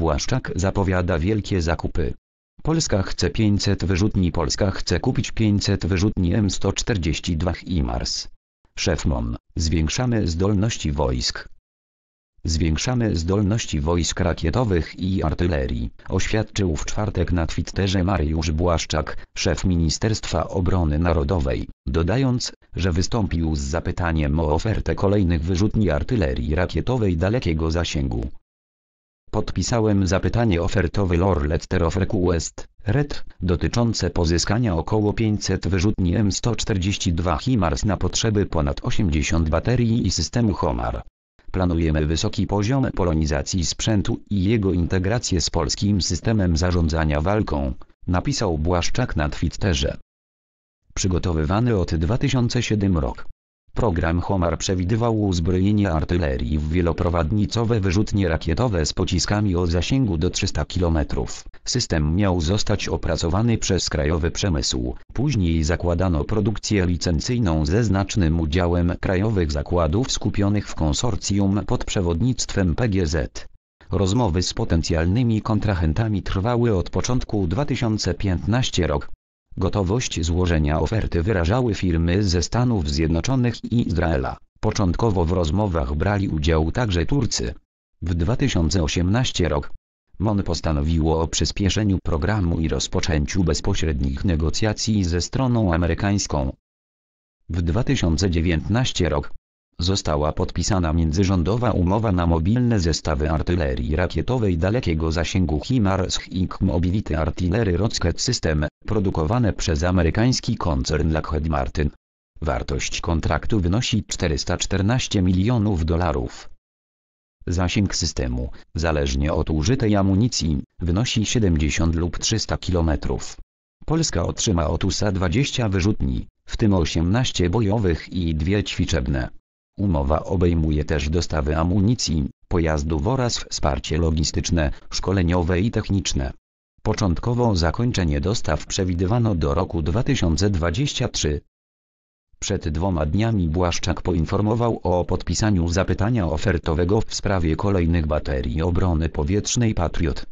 Błaszczak zapowiada wielkie zakupy. Polska chce 500 wyrzutni Polska chce kupić 500 wyrzutni M142 i Szef MON, zwiększamy zdolności wojsk. Zwiększamy zdolności wojsk rakietowych i artylerii, oświadczył w czwartek na Twitterze Mariusz Błaszczak, szef Ministerstwa Obrony Narodowej, dodając, że wystąpił z zapytaniem o ofertę kolejnych wyrzutni artylerii rakietowej dalekiego zasięgu. Podpisałem zapytanie ofertowe Lor Letter of Request, RED, dotyczące pozyskania około 500 wyrzutni M142 HIMARS na potrzeby ponad 80 baterii i systemu HOMAR. Planujemy wysoki poziom polonizacji sprzętu i jego integrację z polskim systemem zarządzania walką, napisał Błaszczak na Twitterze. Przygotowywany od 2007 rok. Program Homar przewidywał uzbrojenie artylerii w wieloprowadnicowe wyrzutnie rakietowe z pociskami o zasięgu do 300 km. System miał zostać opracowany przez krajowy przemysł. Później zakładano produkcję licencyjną ze znacznym udziałem krajowych zakładów skupionych w konsorcjum pod przewodnictwem PGZ. Rozmowy z potencjalnymi kontrahentami trwały od początku 2015 roku. Gotowość złożenia oferty wyrażały firmy ze Stanów Zjednoczonych i Izraela. Początkowo w rozmowach brali udział także Turcy. W 2018 rok MON postanowiło o przyspieszeniu programu i rozpoczęciu bezpośrednich negocjacji ze stroną amerykańską. W 2019 rok Została podpisana międzyrządowa umowa na mobilne zestawy artylerii rakietowej dalekiego zasięgu HIMARS i Mobility Artillery Rocket System, produkowane przez amerykański koncern Lockheed Martin. Wartość kontraktu wynosi 414 milionów dolarów. Zasięg systemu, zależnie od użytej amunicji, wynosi 70 lub 300 km. Polska otrzyma od USA 20 wyrzutni, w tym 18 bojowych i dwie ćwiczebne. Umowa obejmuje też dostawy amunicji, pojazdów oraz wsparcie logistyczne, szkoleniowe i techniczne. Początkowo zakończenie dostaw przewidywano do roku 2023. Przed dwoma dniami Błaszczak poinformował o podpisaniu zapytania ofertowego w sprawie kolejnych baterii obrony powietrznej Patriot.